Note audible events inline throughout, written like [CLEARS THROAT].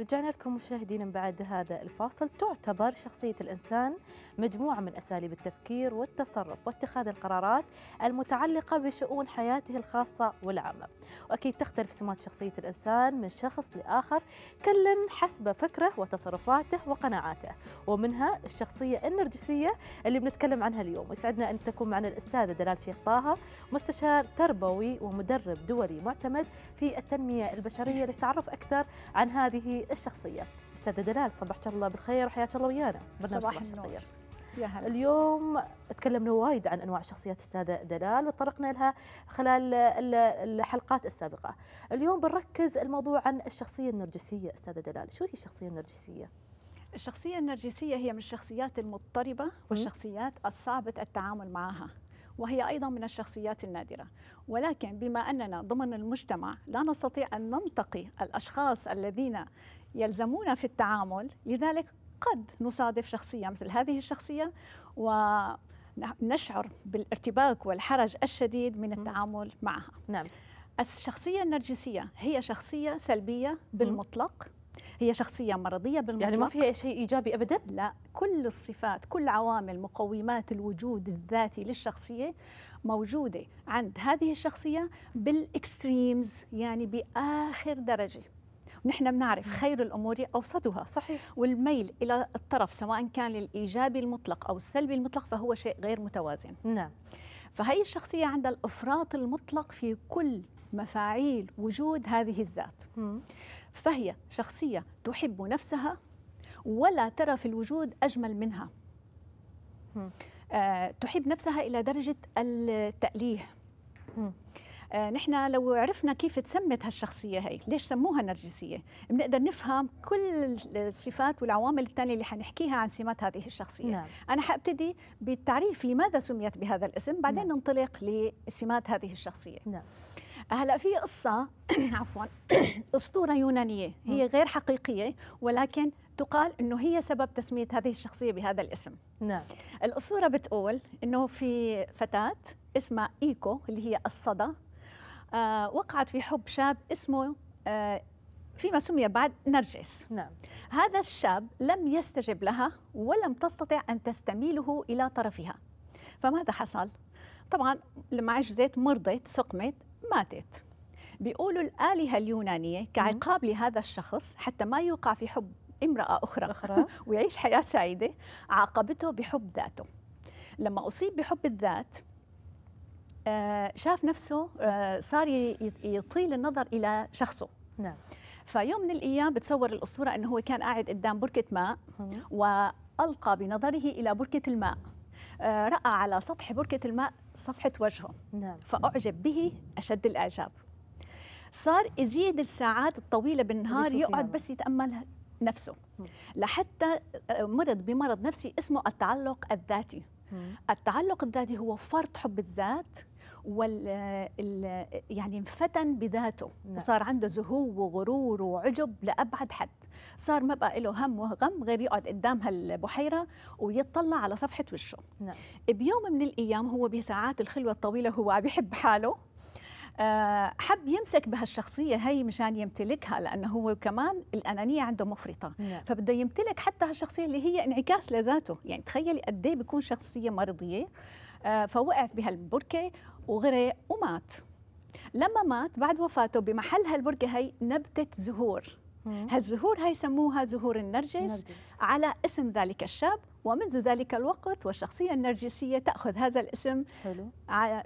رجعنا لكم مشاهدينا بعد هذا الفاصل تعتبر شخصية الإنسان مجموعة من أساليب التفكير والتصرف واتخاذ القرارات المتعلقة بشؤون حياته الخاصة والعامة وأكيد تختلف سمات شخصية الإنسان من شخص لآخر كل حسب فكره وتصرفاته وقناعاته ومنها الشخصية النرجسية اللي بنتكلم عنها اليوم ويسعدنا أن تكون معنا الأستاذة دلال شيخ طه مستشار تربوي ومدرب دولي معتمد في التنمية البشرية للتعرف أكثر عن هذه الشخصيه استاذه دلال صبحت الله بالخير وحياك الله ويانا برنامج صباح, الشخصيه يا هلا اليوم تكلمنا وايد عن انواع شخصيات الساده دلال وتطرقنا لها خلال الحلقات السابقه. اليوم بنركز الموضوع عن الشخصيه النرجسيه استاذه دلال، شو هي الشخصيه النرجسيه؟ الشخصيه النرجسيه هي من الشخصيات المضطربه والشخصيات الصعبه التعامل معها. وهي ايضا من الشخصيات النادره ولكن بما اننا ضمن المجتمع لا نستطيع ان ننتقي الاشخاص الذين يلزمونا في التعامل لذلك قد نصادف شخصية مثل هذه الشخصية و نشعر بالارتباك والحرج الشديد من التعامل معها نعم. الشخصية النرجسية هي شخصية سلبية بالمطلق هي شخصية مرضية بالمطلق يعني ما فيها شيء إيجابي أبدا؟ لا كل الصفات كل عوامل مقومات الوجود الذاتي للشخصية موجودة عند هذه الشخصية بالإكستريمز يعني بآخر درجة ونحن بنعرف نعم. خير الامور اوسطها صحيح والميل الى الطرف سواء كان للايجابي المطلق او السلبي المطلق فهو شيء غير متوازن نعم فهي الشخصيه عندها الافراط المطلق في كل مفاعيل وجود هذه الذات مم. فهي شخصيه تحب نفسها ولا ترى في الوجود اجمل منها أه تحب نفسها الى درجه التاليه مم. آه، نحن لو عرفنا كيف تسمت هالشخصيه هي ليش سموها نرجسيه بنقدر نفهم كل الصفات والعوامل الثانيه اللي حنحكيها عن سمات هذه الشخصيه نعم. انا حابتدي بالتعريف لماذا سميت بهذا الاسم بعدين نعم. ننطلق لسمات هذه الشخصيه نعم هلا في قصه [CLEARS THROAT] عفوا [CLEARS THROAT] اسطوره يونانيه هي نعم. غير حقيقيه ولكن تقال انه هي سبب تسميه هذه الشخصيه بهذا الاسم نعم الاسطوره بتقول انه في فتاه اسمها ايكو اللي هي الصدى آه، وقعت في حب شاب اسمه آه، فيما سمي بعد نرجس نعم. هذا الشاب لم يستجب لها ولم تستطع أن تستميله إلى طرفها فماذا حصل؟ طبعا لما عجزت مرضت سقمت ماتت بيقولوا الآلهة اليونانية كعقاب لهذا الشخص حتى ما يوقع في حب امرأة أخرى, أخرى. [LAUGHS] ويعيش حياة سعيدة عاقبته بحب ذاته لما أصيب بحب الذات آه، شاف نفسه آه، صار يطيل النظر الى شخصه نعم فيوم من الايام بتصور الاسطوره انه هو كان قاعد قدام بركه ماء والقى بنظره الى بركه الماء آه، راى على سطح بركه الماء صفحه وجهه نعم. فاعجب به اشد الاعجاب صار يزيد الساعات الطويله بالنهار يقعد يعني. بس يتامل نفسه لحتى مرض بمرض نفسي اسمه التعلق الذاتي التعلق الذاتي هو فرط حب الذات وال يعني انفتن بذاته نعم. وصار عنده زهو وغرور وعجب لأبعد حد صار ما بقى له هم وغم غير يقعد قدام هالبحيرة ويطلع على صفحة وشه نعم. بيوم من الأيام هو بساعات الخلوة الطويلة هو عم يحب حاله آه، حب يمسك بهالشخصيه هي مشان يمتلكها لانه هو كمان الانانيه عنده مفرطه نعم. فبده يمتلك حتى هالشخصيه اللي هي انعكاس لذاته يعني تخيلي قد ايه بيكون شخصيه مرضيه آه، فوقع بهالبركه وغرق ومات لما مات بعد وفاته بمحل هالبركة هي نبتة زهور هالزهور هاي سموها زهور النرجس على اسم ذلك الشاب ومنذ ذلك الوقت والشخصية النرجسية تأخذ هذا الاسم حلو.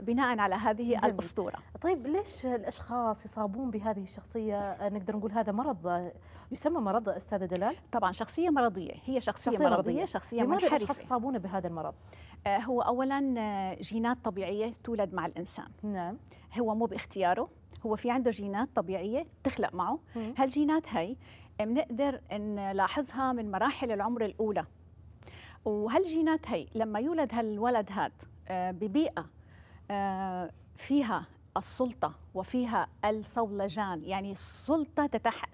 بناء على هذه جميل. الأسطورة طيب ليش الأشخاص يصابون بهذه الشخصية نقدر نقول هذا مرض يسمى مرض أستاذة دلال؟ طبعا شخصية مرضية هي شخصية, شخصية مرضية, مرضية شخصية منحرفة لماذا الأشخاص يصابون بهذا المرض؟ آه، هو اولا آه، جينات طبيعيه تولد مع الانسان نعم هو مو باختياره هو في عنده جينات طبيعيه تخلق معه هالجينات هي بنقدر نلاحظها من مراحل العمر الاولى وهالجينات هي لما يولد هالولد هاد آه، ببيئه فيها السلطة وفيها الصولجان يعني السلطة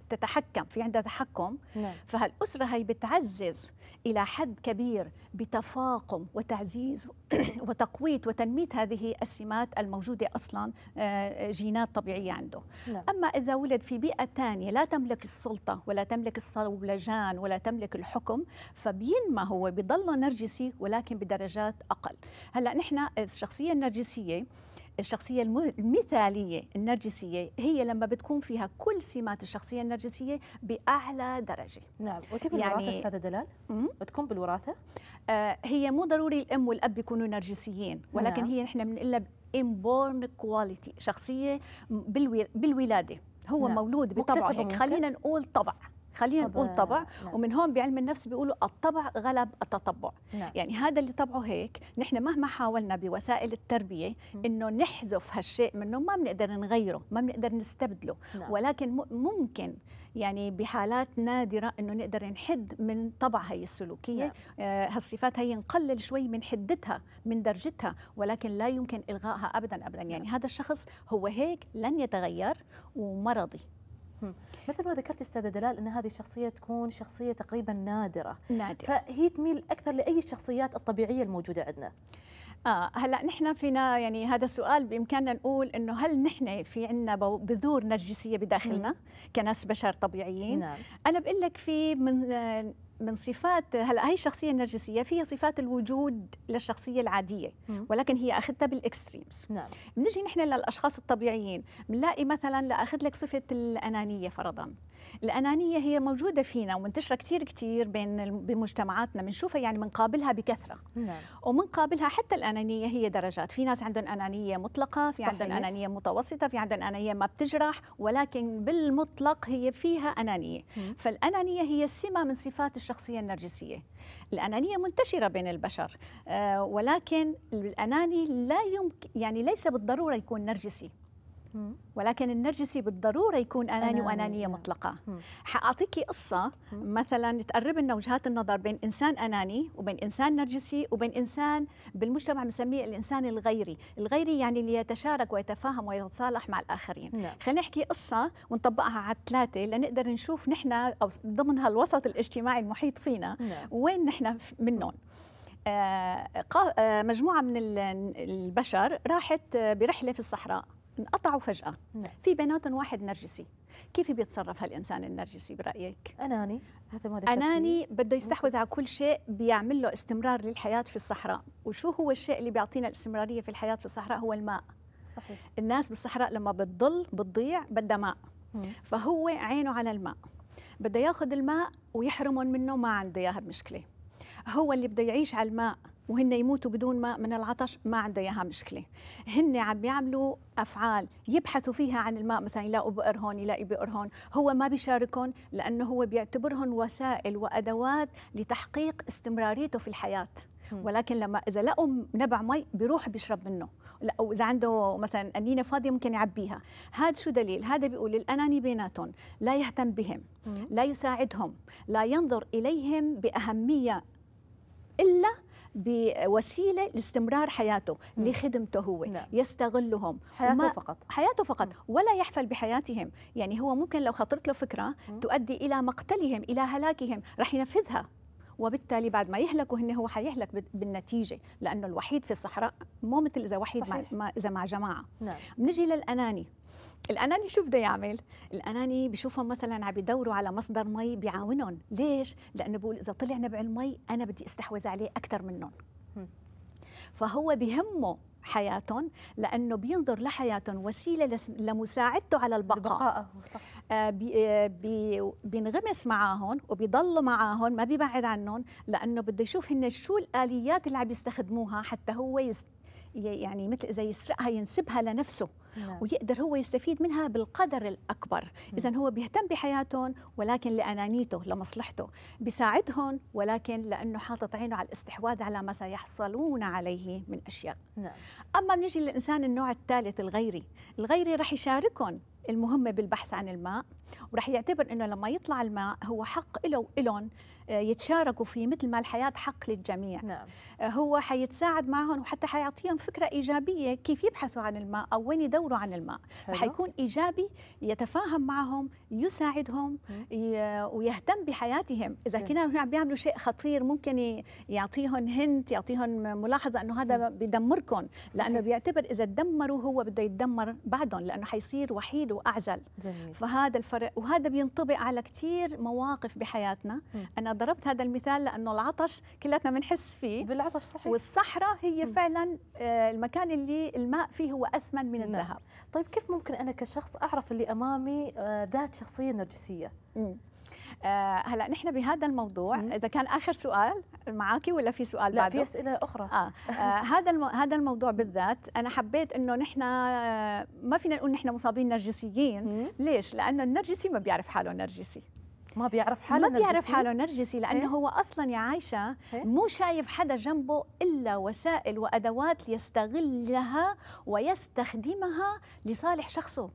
تتحكم في عندها تحكم نعم. فهالأسرة هي بتعزز إلى حد كبير بتفاقم وتعزيز [CLEARS THROAT] وتقوية وتنمية هذه السمات الموجودة أصلا آه، جينات طبيعية عنده نعم. أما إذا ولد في بيئة ثانية لا تملك السلطة ولا تملك الصولجان ولا تملك الحكم فبينما هو بيضل نرجسي ولكن بدرجات أقل هلأ نحن الشخصية النرجسية الشخصية المثالية النرجسية هي لما بتكون فيها كل سمات الشخصية النرجسية بأعلى درجة نعم وتبي يعني الوراثة أستاذة دلال؟ بتكون بالوراثة؟ آه هي مو ضروري الأم والأب يكونوا نرجسيين ولكن نعم. هي نحن بنقلها inborn quality شخصية بالولاده هو نعم. مولود بطبعه هيك خلينا نقول طبع خلينا نقول طبع نعم. ومن هون بعلم النفس بيقولوا الطبع غلب التطبع نعم. يعني هذا اللي طبعه هيك نحن مهما حاولنا بوسائل التربيه انه نحذف هالشيء منه ما بنقدر نغيره ما بنقدر نستبدله نعم. ولكن ممكن يعني بحالات نادرة أنه نقدر نحد من طبع هي السلوكية نعم. آه، هالصفات هي نقلل شوي من حدتها من درجتها ولكن لا يمكن إلغائها أبدا أبدا نعم. يعني نعم. هذا الشخص هو هيك لن يتغير ومرضي مثل ما ذكرت استاذه دلال ان هذه الشخصيه تكون شخصيه تقريبا نادره نادرة. فهي تميل اكثر لاي الشخصيات الطبيعيه الموجوده عندنا آه هلا نحن فينا يعني هذا سؤال بامكاننا نقول انه هل نحن في عندنا بذور نرجسيه بداخلنا مم. كناس بشر طبيعيين نعم. انا بقول لك في من آه، من صفات هلا هي الشخصيه النرجسيه فيها صفات الوجود للشخصيه العاديه ولكن هي اخذتها بالاكستريمز نعم بنجي نحن للاشخاص الطبيعيين بنلاقي مثلا لاخذ لك صفه الانانيه فرضا الانانيه هي موجوده فينا ومنتشره كثير كثير بين بمجتمعاتنا بنشوفها يعني بنقابلها بكثره نعم. ومنقابلها حتى الانانيه هي درجات في ناس عندهم انانيه مطلقه في عندهم انانيه متوسطه في عندهم انانيه ما بتجرح ولكن بالمطلق هي فيها انانيه مم. فالانانيه هي سمه من صفات الشخصيه النرجسيه الانانيه منتشره بين البشر آه ولكن الاناني لا يمكن يعني ليس بالضروره يكون نرجسي ولكن النرجسي بالضروره يكون اناني أنا وانانيه نعم. مطلقه حاعطيكي قصه مثلا تقرب لنا وجهات النظر بين انسان اناني وبين انسان نرجسي وبين انسان بالمجتمع بنسميه الانسان الغيري الغيري يعني اللي يتشارك ويتفاهم ويتصالح مع الاخرين نعم. خلينا نحكي قصه ونطبقها على الثلاثه لنقدر نشوف نحن او ضمن هالوسط الاجتماعي المحيط فينا نعم. وين نحن منهم آه، آه، مجموعه من البشر راحت آه، برحله في الصحراء انقطعوا فجأة نعم. في بيناتهم واحد نرجسي كيف بيتصرف هالإنسان النرجسي برأيك؟ أناني هذا ما أناني بده يستحوذ على كل شيء بيعمل له استمرار للحياة في الصحراء وشو هو الشيء اللي بيعطينا الاستمرارية في الحياة في الصحراء هو الماء صحيح. الناس بالصحراء لما بتضل بتضيع بدها ماء مم. فهو عينه على الماء بده ياخذ الماء ويحرمهم منه ما عنده اياها مشكله هو اللي بده يعيش على الماء وهن يموتوا بدون ماء من العطش ما عنده اياها مشكله هن عم بيعملوا افعال يبحثوا فيها عن الماء مثلا يلاقوا بئر هون يلاقي بئر هون هو ما بيشاركهم لانه هو بيعتبرهم وسائل وادوات لتحقيق استمراريته في الحياه ولكن لما اذا لقوا نبع مي بيروح بيشرب منه او اذا عنده مثلا انينه فاضيه ممكن يعبيها هذا شو دليل هذا بيقول الاناني بيناتهم لا يهتم بهم لا يساعدهم لا ينظر اليهم باهميه الا بوسيله لاستمرار حياته لخدمته هو نعم. يستغلهم حياته فقط حياته فقط ولا يحفل بحياتهم يعني هو ممكن لو خطرت له فكره تؤدي الى مقتلهم الى هلاكهم رح ينفذها وبالتالي بعد ما يهلكوا هن هو حيهلك بالنتيجه لانه الوحيد في الصحراء مو مثل اذا وحيد صحيح. مع اذا مع جماعه نعم. بنجي للاناني الاناني شو بده يعمل الاناني بشوفهم مثلا عم بيدوروا على مصدر مي بيعاونهم ليش لانه بقول اذا طلع نبع المي انا بدي استحوذ عليه اكثر منهم فهو بهمه حياتهم لانه بينظر لحياتهم وسيله لمساعدته على البقاء البقاء آه، صح آه بي آه، بي بينغمس معاهم وبيضل معاهم ما بيبعد عنهم لانه بده يشوف هن شو الاليات اللي عم يستخدموها حتى هو يست يعني مثل زي يسرقها ينسبها لنفسه نعم. ويقدر هو يستفيد منها بالقدر الأكبر إذا هو بيهتم بحياتهم ولكن لأنانيته لمصلحته بيساعدهم ولكن لأنه حاطط عينه على الاستحواذ على ما سيحصلون عليه من أشياء نعم. أما بنيجي للإنسان النوع الثالث الغيري الغيري رح يشاركهم المهمة بالبحث عن الماء ورح يعتبر أنه لما يطلع الماء هو حق له وإلهم يتشاركوا فيه مثل ما الحياة حق للجميع نعم. آه، هو حيتساعد معهم وحتى حيعطيهم فكرة إيجابية كيف يبحثوا عن الماء أو وين يدوروا عن الماء فحيكون إيجابي يتفاهم معهم يساعدهم ويهتم بحياتهم إذا كنا عم بيعملوا شيء خطير ممكن يعطيهم هنت يعطيهم ملاحظة أنه هذا بيدمركم لأنه بيعتبر إذا تدمروا هو بده يتدمر بعدهم لأنه حيصير وحيد وأعزل جميل. فهذا الفرق وهذا بينطبق على كثير مواقف بحياتنا أنا ضربت هذا المثال لانه العطش كلنا بنحس فيه بالعطش صحيح والصحراء هي م. فعلا آه، المكان اللي الماء فيه هو اثمن من نعم. الذهب طيب كيف ممكن انا كشخص اعرف اللي امامي آه، ذات شخصيه نرجسيه م. آه هلا نحن بهذا الموضوع مم. اذا كان اخر سؤال معك ولا في سؤال لا بعده في اسئله اخرى اه, آه هذا المو... هذا الموضوع بالذات انا حبيت انه نحن آه، ما فينا نقول نحن مصابين نرجسيين مم. ليش لانه النرجسي ما بيعرف حاله نرجسي ما بيعرف حاله ما بيعرف نرجسي. حاله نرجسي لانه إيه؟ هو اصلا يا عايشه إيه؟ مو شايف حدا جنبه الا وسائل وادوات ليستغلها ويستخدمها لصالح شخصه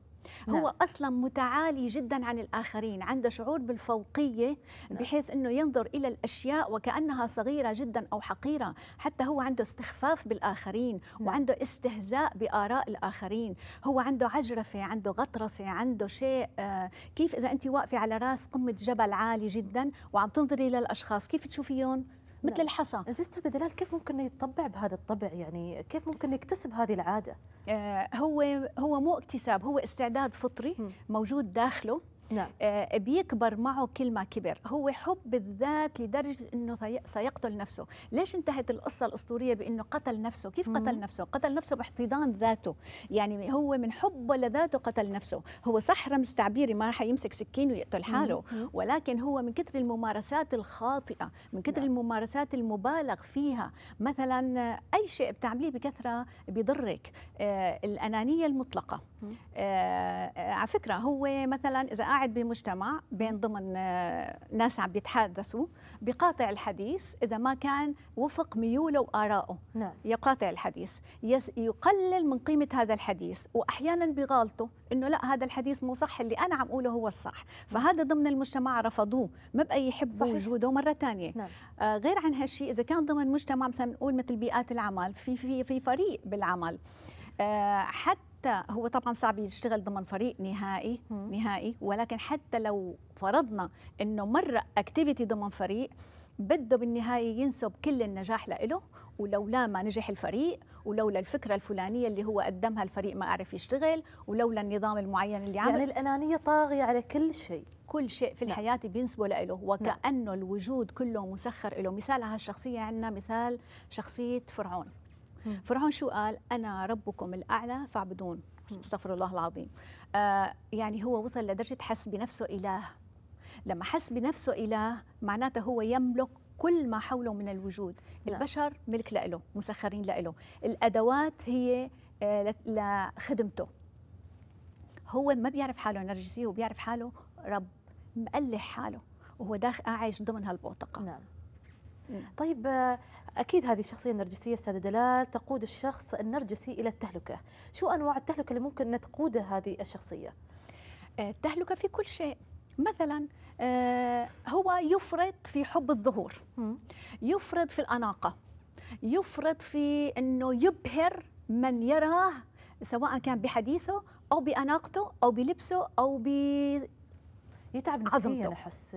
هو نعم. أصلا متعالي جدا عن الآخرين عنده شعور بالفوقية نعم. بحيث أنه ينظر إلى الأشياء وكأنها صغيرة جدا أو حقيرة حتى هو عنده استخفاف بالآخرين نعم. وعنده استهزاء بآراء الآخرين هو عنده عجرفة عنده غطرسة عنده شيء آه كيف إذا أنت واقفة على راس قمة جبل عالي جدا وعم تنظري للأشخاص كيف تشوفيهم مثل نعم. الحصى زين استاذه دلال كيف ممكن يتطبع بهذا الطبع يعني كيف ممكن يكتسب هذه العاده آه هو هو مو اكتساب هو استعداد فطري م. موجود داخله نعم. آه، بيكبر معه كل ما كبر هو حب الذات لدرجة أنه سيقتل نفسه ليش انتهت القصة الأسطورية بأنه قتل نفسه كيف قتل نفسه قتل نفسه باحتضان ذاته يعني هو من حبه لذاته قتل نفسه هو صح رمز تعبيري ما راح يمسك سكين ويقتل حاله ولكن هو من كثر الممارسات الخاطئة من كثر نعم. الممارسات المبالغ فيها مثلا أي شيء بتعمليه بكثرة بيضرك آه، الأنانية المطلقة آه، على فكرة هو مثلا إذا قاعد بمجتمع بين ضمن آه، ناس عم بيتحادثوا بقاطع الحديث اذا ما كان وفق ميوله وارائه نعم. يقاطع الحديث يقلل من قيمه هذا الحديث واحيانا بغالطه انه لا هذا الحديث مو صح اللي انا عم اقوله هو الصح فهذا ضمن المجتمع رفضوه ما بقى يحب وجوده مره ثانيه نعم. آه غير عن هالشيء اذا كان ضمن مجتمع مثلا نقول مثل بيئات العمل في في في فريق بالعمل آه حتى حتى هو طبعا صعب يشتغل ضمن فريق نهائي مم. نهائي ولكن حتى لو فرضنا انه مره اكتيفيتي ضمن فريق بده بالنهايه ينسب كل النجاح لإله ولولا ما نجح الفريق ولولا الفكره الفلانيه اللي هو قدمها الفريق ما عرف يشتغل ولولا النظام المعين اللي عمل يعني الانانيه طاغيه على كل شيء كل شيء في نعم. الحياة نعم. بينسبه لإله نعم. وكأنه الوجود كله مسخر له مثال على هالشخصية عندنا مثال شخصية فرعون فرعون شو قال أنا ربكم الأعلى فاعبدون استغفر الله العظيم آه يعني هو وصل لدرجة حس بنفسه إله لما حس بنفسه إله معناته هو يملك كل ما حوله من الوجود لا. نعم. البشر ملك له مسخرين له الأدوات هي آه، لخدمته هو ما بيعرف حاله نرجسي وبيعرف حاله رب مقلح حاله وهو داخل عايش ضمن هالبوتقة نعم. طيب اكيد هذه الشخصيه النرجسيه استاذه دلال تقود الشخص النرجسي الى التهلكه شو انواع التهلكه اللي ممكن تقودها هذه الشخصيه آه، التهلكه في كل شيء مثلا آه، هو يفرط في حب الظهور يفرط في الاناقه يفرط في انه يبهر من يراه سواء كان بحديثه او باناقته او بلبسه او ب يتعب نفسيا احس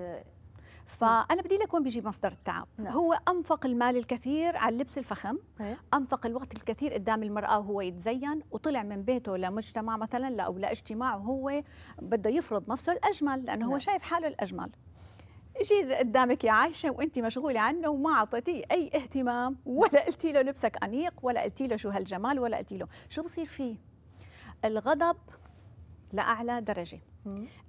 فانا بدي لك وين بيجي مصدر التعب نعم. هو انفق المال الكثير على اللبس الفخم هي. إيه. انفق الوقت الكثير قدام المراه وهو يتزين وطلع من بيته لمجتمع مثلا لا او لاجتماع وهو بده يفرض نفسه الاجمل لانه نعم. هو شايف حاله الاجمل اجي قدامك يا عايشة وانت مشغولة عنه وما اعطيتيه أي اهتمام ولا قلتي له لبسك أنيق ولا قلتي له شو هالجمال ولا قلتي له شو بصير فيه الغضب لأعلى درجة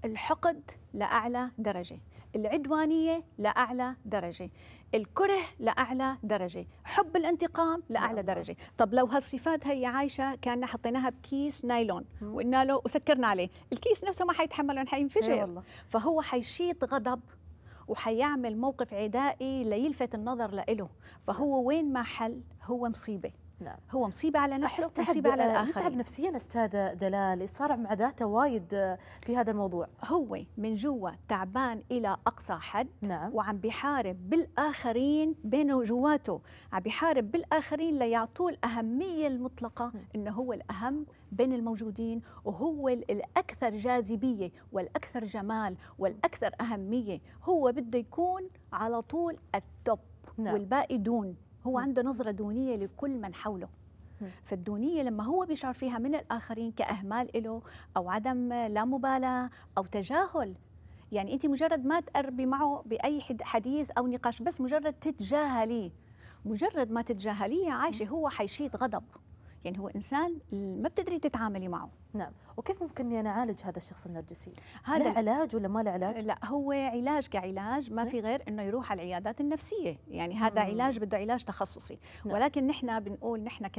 الحقد لأعلى درجة العدوانية لأعلى درجة الكره لأعلى درجة حب الانتقام لأعلى نعم. درجة طب لو هالصفات هي عايشة كان حطيناها بكيس نايلون وقلنا له وسكرنا عليه الكيس نفسه ما حيتحمله حينفجر فهو حيشيط غضب وحيعمل موقف عدائي ليلفت النظر لإله فهو نعم. وين ما حل هو مصيبة نعم. هو مصيبة على نفسه مصيبه على آه، الآخرين تعب نفسيا أستاذة دلال صار ذاته وايد آه، في هذا الموضوع هو من جوا تعبان إلى أقصى حد نعم. وعم بيحارب بالآخرين بينه جواته عم بيحارب بالآخرين ليعطوه الأهمية المطلقة نعم. أنه هو الأهم بين الموجودين وهو الأكثر جاذبية والأكثر جمال والأكثر أهمية هو بده يكون على طول التوب نعم. والباقي دون هو عنده نظرة دونية لكل من حوله فالدونية لما هو بيشعر فيها من الآخرين كأهمال له أو عدم لا مبالاة أو تجاهل يعني أنت مجرد ما تقربي معه بأي حديث أو نقاش بس مجرد تتجاهليه مجرد ما تتجاهليه عايشة هو حيشيط غضب يعني هو انسان ما بتقدري تتعاملي معه نعم وكيف ممكن اني يعني اعالج هذا الشخص النرجسي هذا له علاج ولا ما له علاج لا هو علاج كعلاج ما نعم. في غير انه يروح على العيادات النفسيه يعني هذا مم. علاج بده علاج تخصصي نعم. ولكن نحن بنقول نحن ك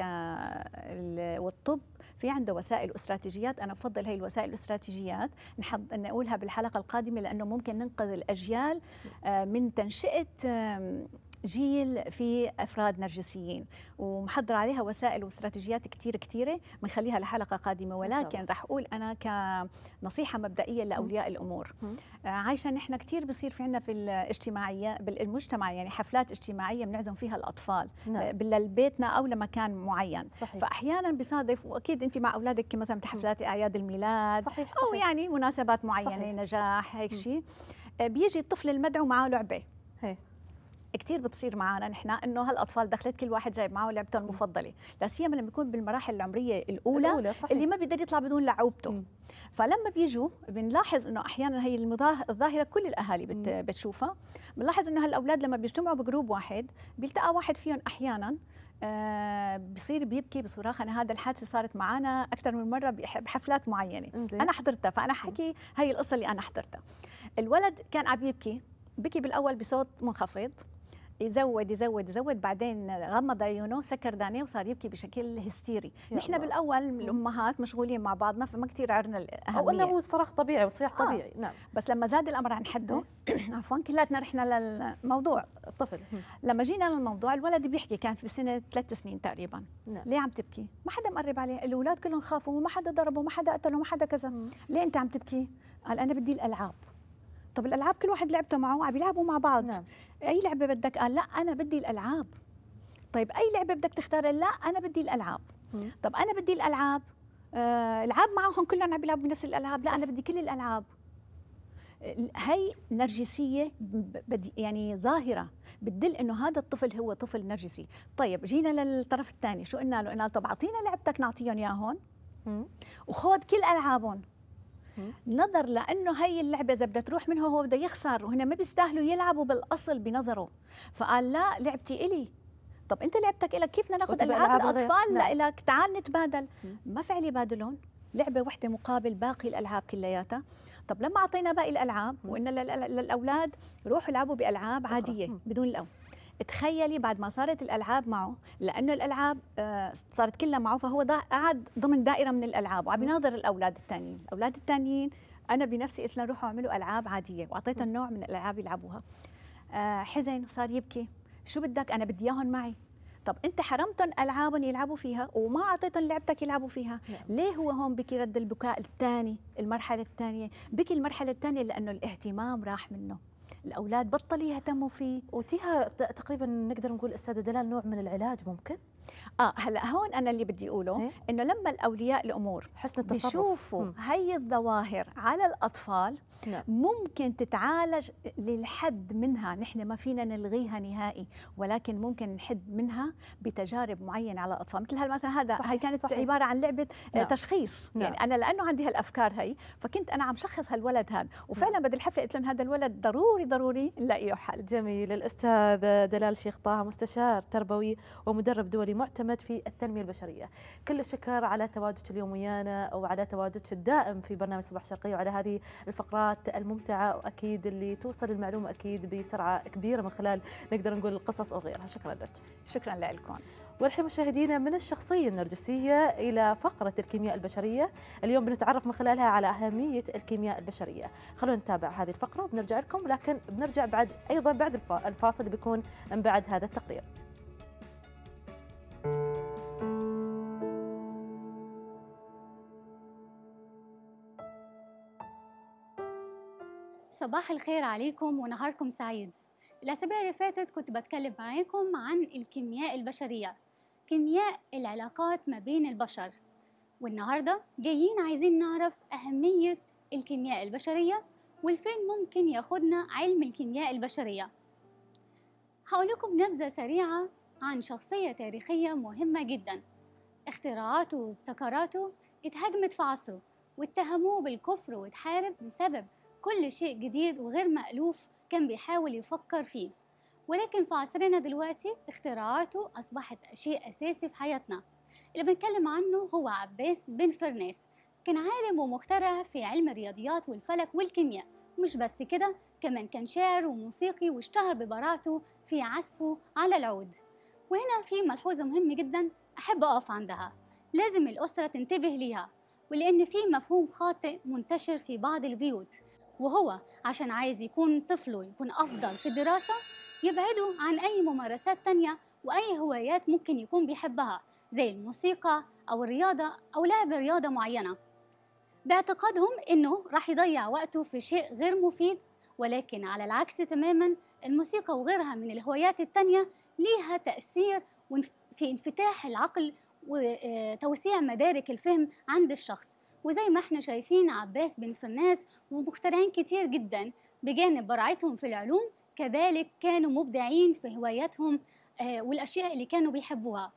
والطب في عنده وسائل استراتيجيات انا بفضل هي الوسائل الاستراتيجيات نحض نقولها بالحلقه القادمه لانه ممكن ننقذ الاجيال آه، من تنشئه جيل في افراد نرجسيين ومحضر عليها وسائل واستراتيجيات كثير كثيره بنخليها لحلقه قادمه ولكن رح اقول انا كنصيحه مبدئيه لاولياء الامور آه، عايشه نحن كثير بصير في عندنا في الاجتماعيه بالمجتمع يعني حفلات اجتماعيه بنعزم فيها الاطفال نعم. آه، لبيتنا او لمكان معين صحيح. فاحيانا بصادف واكيد انت مع اولادك مثلا بحفلات اعياد الميلاد صحيح. صحيح. او يعني مناسبات معينه صحيح. نجاح هيك شيء آه، بيجي الطفل المدعو معه لعبه هي. كثير بتصير معنا نحن انه هالاطفال دخلت كل واحد جايب معه لعبته المفضله لا سيما لما يكون بالمراحل العمريه الاولى, الأولى صحيح. اللي ما بيقدر يطلع بدون لعوبته م. فلما بيجوا بنلاحظ انه احيانا هي الظاهره كل الاهالي بت... بتشوفها بنلاحظ انه هالاولاد لما بيجتمعوا بجروب واحد بيلتقى واحد فيهم احيانا آه بصير بيبكي بصراخ انا هذا الحادثه صارت معنا اكثر من مره بحفلات معينه انا حضرتها فانا حكي هي القصه اللي انا حضرتها الولد كان عم يبكي بكي بالاول بصوت منخفض يزود يزود يزود بعدين غمض عيونه سكر دانيه وصار يبكي بشكل هستيري نحن بالاول الامهات مشغولين مع بعضنا فما كثير عرنا الاهميه او انه هو صراخ طبيعي وصياح آه. طبيعي نعم بس لما زاد الامر عن حده [CLEARS THROAT] عفوا كلاتنا رحنا للموضوع الطفل لما جينا للموضوع الولد بيحكي كان في سنه ثلاث سنين تقريبا نعم. ليه عم تبكي ما حدا مقرب عليه الاولاد كلهم خافوا وما حدا ضربه وما حدا قتله وما حدا كذا ليه انت عم تبكي قال انا بدي الالعاب طب الالعاب كل واحد لعبته معه عم يلعبوا مع بعض نعم. اي لعبه بدك قال لا انا بدي الالعاب طيب اي لعبه بدك تختار لا انا بدي الالعاب م. طب انا بدي الالعاب آه، العاب معهم كلهم عم يلعبوا بنفس الالعاب صح. لا انا بدي كل الالعاب هي نرجسيه بدي يعني ظاهره بتدل انه هذا الطفل هو طفل نرجسي طيب جينا للطرف الثاني شو قلنا له قلنا له طب اعطينا لعبتك نعطيهم اياهم وخذ كل العابهم نظر لانه هي اللعبه اذا بدها تروح منه هو بده يخسر وهنا ما بيستاهلوا يلعبوا بالاصل بنظره فقال لا لعبتي الي طب انت لعبتك الك كيف بدنا ناخذ العاب الاطفال نعم. لك تعال نتبادل ما فعلي بادلون لعبه واحده مقابل باقي الالعاب كلياتها طب لما اعطينا باقي الالعاب وقلنا للاولاد روحوا العبوا بالعاب عاديه بدون الاول تخيلي بعد ما صارت الالعاب معه لانه الالعاب آه، صارت كلها معه فهو قعد ضمن دائره من الالعاب وعم يناظر الاولاد الثانيين الاولاد الثانيين انا بنفسي قلت لهم روحوا اعملوا العاب عاديه واعطيتهم نوع من الالعاب يلعبوها آه، حزن صار يبكي شو بدك انا بدي اياهم معي طب انت حرمتهم العابهم يلعبوا فيها وما اعطيتهم لعبتك يلعبوا فيها نعم. ليه هو هون بكي رد البكاء الثاني المرحله الثانيه بكي المرحله الثانيه لانه الاهتمام راح منه الاولاد بطل يهتموا فيه وتيها تقريبا نقدر نقول استاذه دلال نوع من العلاج ممكن اه هلا هون انا اللي بدي اقوله إيه؟ انه لما الاولياء الامور حسن التصرف بيشوفوا مم. هي الظواهر على الاطفال نعم. ممكن تتعالج للحد منها نحن ما فينا نلغيها نهائي ولكن ممكن نحد منها بتجارب معينه على الاطفال مثل مثلا هذا صحيح. هي كانت صحيح. عباره عن لعبه آه، نعم. تشخيص يعني نعم. يعني انا لانه عندي هالافكار هي فكنت انا عم شخص هالولد هذا وفعلا نعم. بدل الحفله قلت لهم هذا الولد ضروري ضروري نلاقي له حل جميل الاستاذ دلال شيخ طه مستشار تربوي ومدرب دولي المعتمد في التنمية البشرية كل الشكر على تواجدك اليوم ويانا وعلى تواجدك الدائم في برنامج صباح شرقية وعلى هذه الفقرات الممتعة وأكيد اللي توصل المعلومة أكيد بسرعة كبيرة من خلال نقدر نقول القصص أو غيرها شكرا لك شكرا لكم والحين مشاهدينا من الشخصية النرجسية إلى فقرة الكيمياء البشرية اليوم بنتعرف من خلالها على أهمية الكيمياء البشرية خلونا نتابع هذه الفقرة وبنرجع لكم لكن بنرجع بعد أيضا بعد الفاصل بيكون من بعد هذا التقرير صباح الخير عليكم ونهاركم سعيد الأسابيع اللي فاتت كنت بتكلم معاكم عن الكيمياء البشرية كيمياء العلاقات ما بين البشر والنهاردة جايين عايزين نعرف أهمية الكيمياء البشرية والفين ممكن ياخدنا علم الكيمياء البشرية هقولكم نبذة سريعة عن شخصية تاريخية مهمة جدا اختراعاته وابتكاراته اتهاجمت في عصره واتهموه بالكفر واتحارب بسبب كل شيء جديد وغير مألوف كان بيحاول يفكر فيه ولكن في عصرنا دلوقتي اختراعاته أصبحت شيء أساسي في حياتنا اللي بنتكلم عنه هو عباس بن فرناس كان عالم ومخترع في علم الرياضيات والفلك والكيمياء مش بس كده كمان كان شاعر وموسيقي واشتهر ببراعته في عزفه على العود وهنا في ملحوظة مهمة جدا أحب أقف عندها لازم الأسرة تنتبه ليها ولأن في مفهوم خاطئ منتشر في بعض البيوت وهو عشان عايز يكون طفله يكون أفضل في الدراسة يبعده عن أي ممارسات تانية وأي هوايات ممكن يكون بيحبها زي الموسيقى أو الرياضة أو لعب رياضة معينة باعتقادهم إنه راح يضيع وقته في شيء غير مفيد ولكن على العكس تماما الموسيقى وغيرها من الهوايات التانية ليها تأثير في انفتاح العقل وتوسيع آه، مدارك الفهم عند الشخص وزي ما احنا شايفين عباس بن فرناس ومخترعين كتير جدا بجانب براعتهم في العلوم كذلك كانوا مبدعين في هواياتهم آه، والأشياء اللي كانوا بيحبوها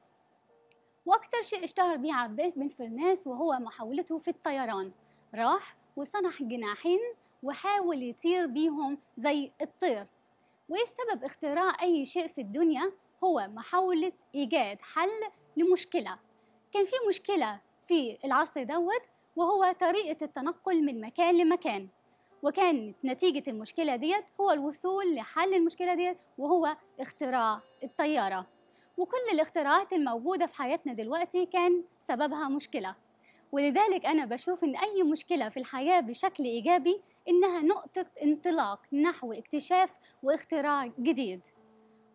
وأكتر شيء اشتهر بيه عباس بن فرناس وهو محاولته في الطيران راح وصنع جناحين وحاول يطير بيهم زي الطير وإيه سبب اختراع أي شيء في الدنيا هو محاولة إيجاد حل لمشكلة كان في مشكلة في العصر دوت وهو طريقة التنقل من مكان لمكان وكانت نتيجة المشكلة ديت هو الوصول لحل المشكلة ديت وهو اختراع الطيارة وكل الاختراعات الموجودة في حياتنا دلوقتي كان سببها مشكلة ولذلك أنا بشوف إن أي مشكلة في الحياة بشكل إيجابي إنها نقطة انطلاق نحو اكتشاف واختراع جديد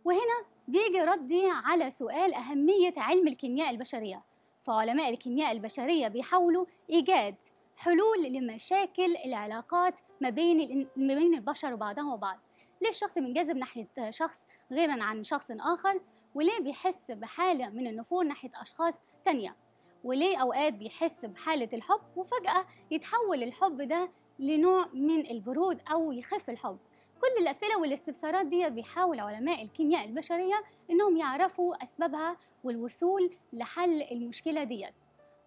وهنا بيجي ردي على سؤال أهمية علم الكيمياء البشرية فعلماء الكيمياء البشرية بيحاولوا إيجاد حلول لمشاكل العلاقات ما بين ما بين البشر وبعضهم وبعض ليه الشخص بينجذب ناحية شخص غيرا عن شخص آخر وليه بيحس بحالة من النفور ناحية أشخاص تانية وليه أوقات بيحس بحالة الحب وفجأة يتحول الحب ده لنوع من البرود أو يخف الحب كل الأسئلة والاستفسارات دي بيحاول علماء الكيمياء البشرية إنهم يعرفوا أسبابها والوصول لحل المشكلة دي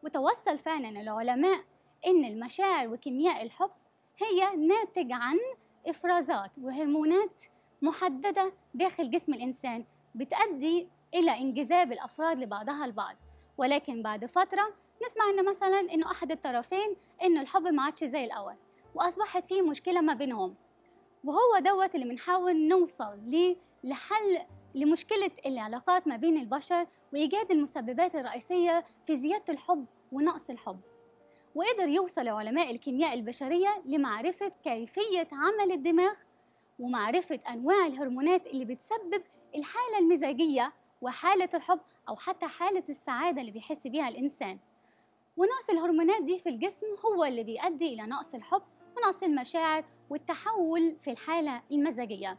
وتوصل فعلا العلماء إن المشاعر وكيمياء الحب هي ناتج عن إفرازات وهرمونات محددة داخل جسم الإنسان بتؤدي إلى انجذاب الأفراد لبعضها البعض ولكن بعد فترة نسمع إن مثلا إنه أحد الطرفين إن الحب ما عادش زي الأول وأصبحت فيه مشكلة ما بينهم وهو دوت اللي بنحاول نوصل ليه لحل لمشكلة العلاقات ما بين البشر وإيجاد المسببات الرئيسية في زيادة الحب ونقص الحب وقدر يوصل علماء الكيمياء البشرية لمعرفة كيفية عمل الدماغ ومعرفة أنواع الهرمونات اللي بتسبب الحالة المزاجية وحالة الحب أو حتى حالة السعادة اللي بيحس بيها الإنسان ونقص الهرمونات دي في الجسم هو اللي بيؤدي إلى نقص الحب نقص المشاعر والتحول في الحالة المزاجية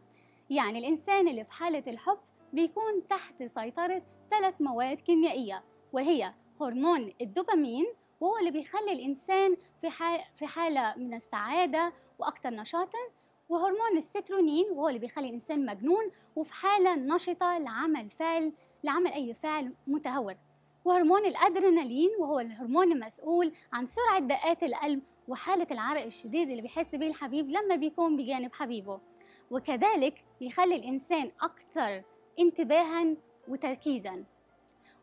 يعني الإنسان اللي في حالة الحب بيكون تحت سيطرة ثلاث مواد كيميائية وهي هرمون الدوبامين وهو اللي بيخلي الإنسان في, في حالة من السعادة وأكثر نشاطاً وهرمون السترونين وهو اللي بيخلي الإنسان مجنون وفي حالة نشطة لعمل فعل لعمل أي فعل متهور وهرمون الأدرينالين وهو الهرمون المسؤول عن سرعة دقات القلب وحالة العرق الشديد اللي بيحس به الحبيب لما بيكون بجانب حبيبه وكذلك بيخلي الإنسان أكثر انتباها وتركيزا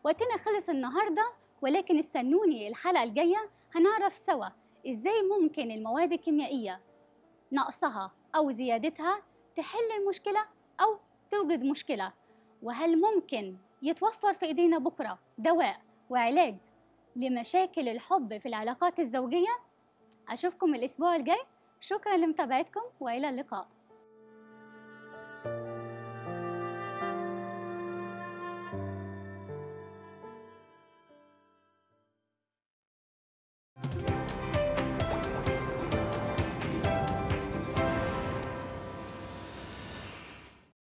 وقتنا خلص النهاردة ولكن استنوني الحلقة الجاية هنعرف سوا إزاي ممكن المواد الكيميائية نقصها أو زيادتها تحل المشكلة أو توجد مشكلة وهل ممكن يتوفر في إيدينا بكرة دواء وعلاج لمشاكل الحب في العلاقات الزوجية أشوفكم الأسبوع الجاي شكرا لمتابعتكم وإلى اللقاء